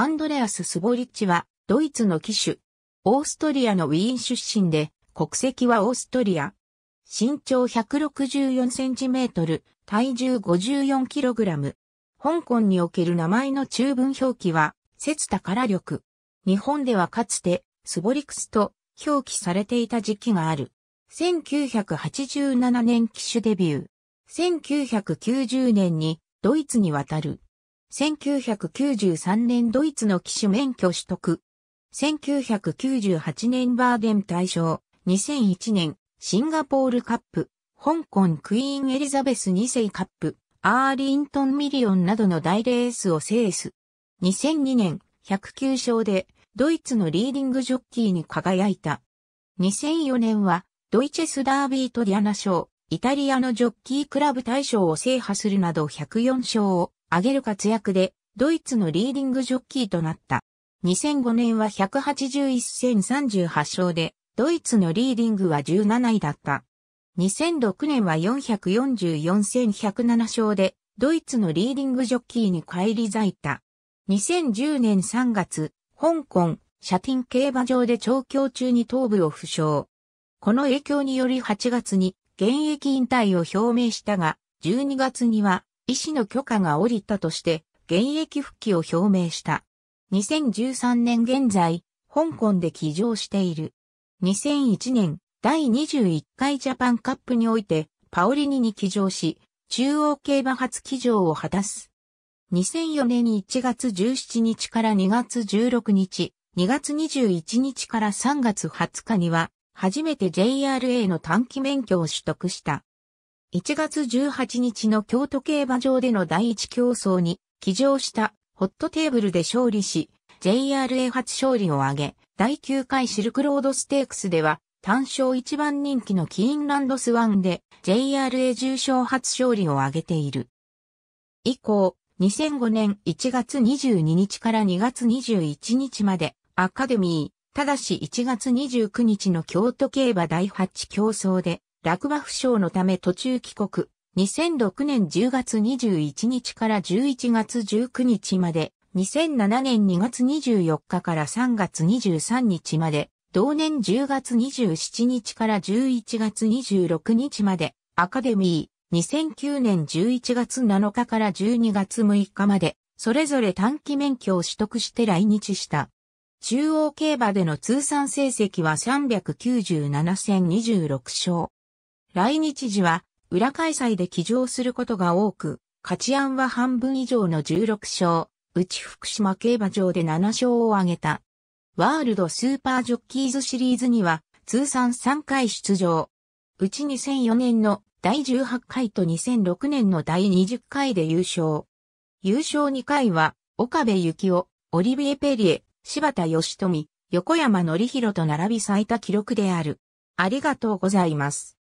アンドレアス・スボリッチは、ドイツの騎手。オーストリアのウィーン出身で、国籍はオーストリア。身長164センチメートル、体重54キログラム。香港における名前の中文表記は、節田から力。日本ではかつて、スボリクスと表記されていた時期がある。1987年騎手デビュー。1990年にドイツに渡る。1993年ドイツの騎手免許取得。1998年バーデン大賞。2001年シンガポールカップ、香港クイーンエリザベス2世カップ、アーリントンミリオンなどの大レースを制す。2002年109勝でドイツのリーディングジョッキーに輝いた。2004年はドイチェスダービートリアナ賞、イタリアのジョッキークラブ大賞を制覇するなど104勝を上げる活躍で、ドイツのリーディングジョッキーとなった。2005年は181戦38勝で、ドイツのリーディングは17位だった。2006年は444戦107勝で、ドイツのリーディングジョッキーに返り咲いた。2010年3月、香港、シャティン競馬場で調教中に頭部を負傷。この影響により8月に現役引退を表明したが、12月には医師の許可が下りたとして、現役復帰を表明した。2013年現在、香港で起乗している。2001年、第21回ジャパンカップにおいて、パオリニに起乗し、中央競馬初起乗を果たす。2004年1月17日から2月16日、2月21日から3月20日には、初めて JRA の短期免許を取得した。1月18日の京都競馬場での第一競争に騎乗したホットテーブルで勝利し、JRA 初勝利を挙げ、第9回シルクロードステークスでは、単勝一番人気のキーンランドスワンで JRA 重賞初勝利を挙げている。以降、2005年1月22日から2月21日までアカデミー、ただし1月29日の京都競馬第8競争で落馬負傷のため途中帰国。2006年10月21日から11月19日まで、2007年2月24日から3月23日まで、同年10月27日から11月26日まで、アカデミー、2009年11月7日から12月6日まで、それぞれ短期免許を取得して来日した。中央競馬での通算成績は397戦26勝。来日時は裏開催で騎乗することが多く、勝ち案は半分以上の16勝、うち福島競馬場で7勝を挙げた。ワールドスーパージョッキーズシリーズには通算3回出場。うち2004年の第18回と2006年の第20回で優勝。優勝2回は、岡部幸男、オリビエ・ペリエ、柴田義富、横山則弘と並び最多記録である。ありがとうございます。